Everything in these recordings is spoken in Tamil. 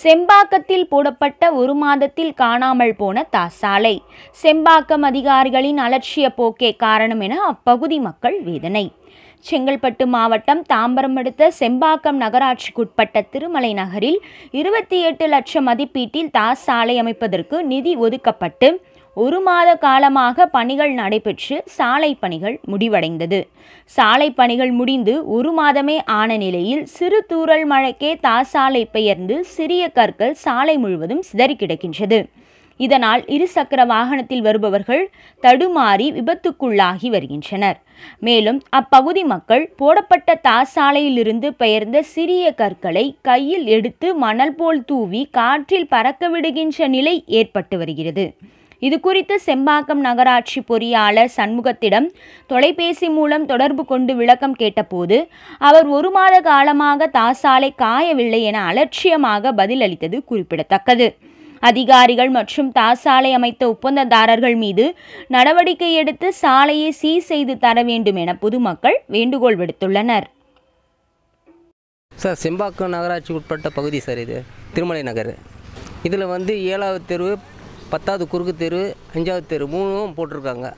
செம்பாக்கத்தில் போடப்பட்ட ஒரு மாதத்தில் காணாமல் போன தாசாலை செம்பாக்கம் அதிகாரிகளின் அலட்சிய போக்கே காரணம் என அப்பகுதி மக்கள் வேதனை செங்கல்பட்டு மாவட்டம் தாம்பரம் அடுத்த செம்பாக்கம் நகராட்சிக்குட்பட்ட திருமலை நகரில் இருபத்தி எட்டு லட்சம் மதிப்பீட்டில் தாஸ் அமைப்பதற்கு நிதி ஒதுக்கப்பட்டு ஒரு மாத காலமாக பணிகள் நடைபெற்று சாலை பணிகள் முடிவடைந்தது சாலை பணிகள் முடிந்து ஒரு மாதமே ஆன நிலையில் சிறு தூரல் மழைக்கே தாசாலை பெயர்ந்து சிறிய கற்கள் சாலை முழுவதும் சிதறி கிடக்கின்றது இதனால் இருசக்கர வாகனத்தில் வருபவர்கள் தடுமாறி விபத்துக்குள்ளாகி வருகின்றனர் மேலும் அப்பகுதி மக்கள் போடப்பட்ட தாசாலையிலிருந்து பெயர்ந்த சிறிய கற்களை கையில் எடுத்து மணல் போல் தூவி காற்றில் பறக்க விடுகின்ற நிலை ஏற்பட்டு வருகிறது இது குறித்து செம்பாக்கம் நகராட்சி பொறியாளர் சண்முகத்திடம் தொலைபேசி மூலம் தொடர்பு கொண்டு விளக்கம் கேட்டபோது அவர் ஒரு மாத காலமாக தாசாலை காயவில்லை என அலட்சியமாக பதிலளித்தது குறிப்பிடத்தக்கது அதிகாரிகள் மற்றும் தாசாலை அமைத்த ஒப்பந்ததாரர்கள் மீது நடவடிக்கை எடுத்து சாலையை சீர் செய்து தர வேண்டும் என பொதுமக்கள் வேண்டுகோள் விடுத்துள்ளனர் சார் செம்பாக்கம் நகராட்சி உட்பட்ட பகுதி சார் இது திருமலை நகர் இதில் வந்து ஏழாவது தெருவு பத்தாவது குறுக்கு தெரு அஞ்சாவது தெரு மூணும் போட்டிருக்காங்க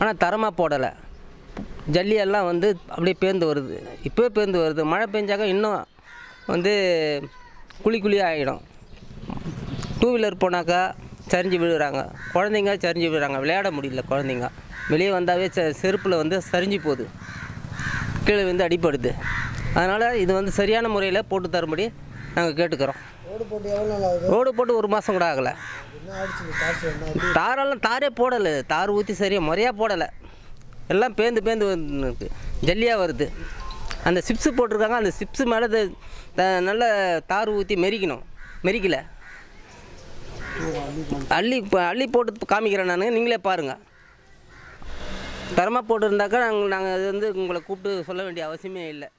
ஆனால் தரமாக போடலை ஜல்லியெல்லாம் வந்து அப்படியே பேர்ந்து வருது இப்போயே பேர்ந்து வருது மழை பெஞ்சாக்க இன்னும் வந்து குழி குழி ஆகிடும் டூ வீலர் போனாக்கா சரிஞ்சு விழுகிறாங்க குழந்தைங்க சரிஞ்சு விழுறாங்க விளையாட முடியல குழந்தைங்க வெளியே வந்தாவே செ செருப்பில் வந்து சரிஞ்சு போகுது கீழே வந்து அடிப்படுது அதனால் இது வந்து சரியான முறையில் போட்டு தரும்படி நாங்கள் கேட்டுக்கிறோம் ரோடு போட்டு ஒரு மாதம் கூட ஆகலை தாரெல்லாம் தாரே போடலை தார் ஊற்றி சரியாக முறையாக போடலை எல்லாம் பேந்து பேந்து வந்து ஜல்லியாக வருது அந்த சிப்ஸு போட்டிருக்காங்க அந்த சிப்ஸு மேலே நல்ல தார் ஊற்றி மெரிக்கணும் மெரிக்கலை அள்ளி அள்ளி போட்டு காமிக்கிறேன் நான் நீங்களே பாருங்கள் தரமாக போட்டிருந்தாக்கா நாங்கள் நாங்கள் அது வந்து உங்களை கூப்பிட்டு சொல்ல வேண்டிய அவசியமே இல்லை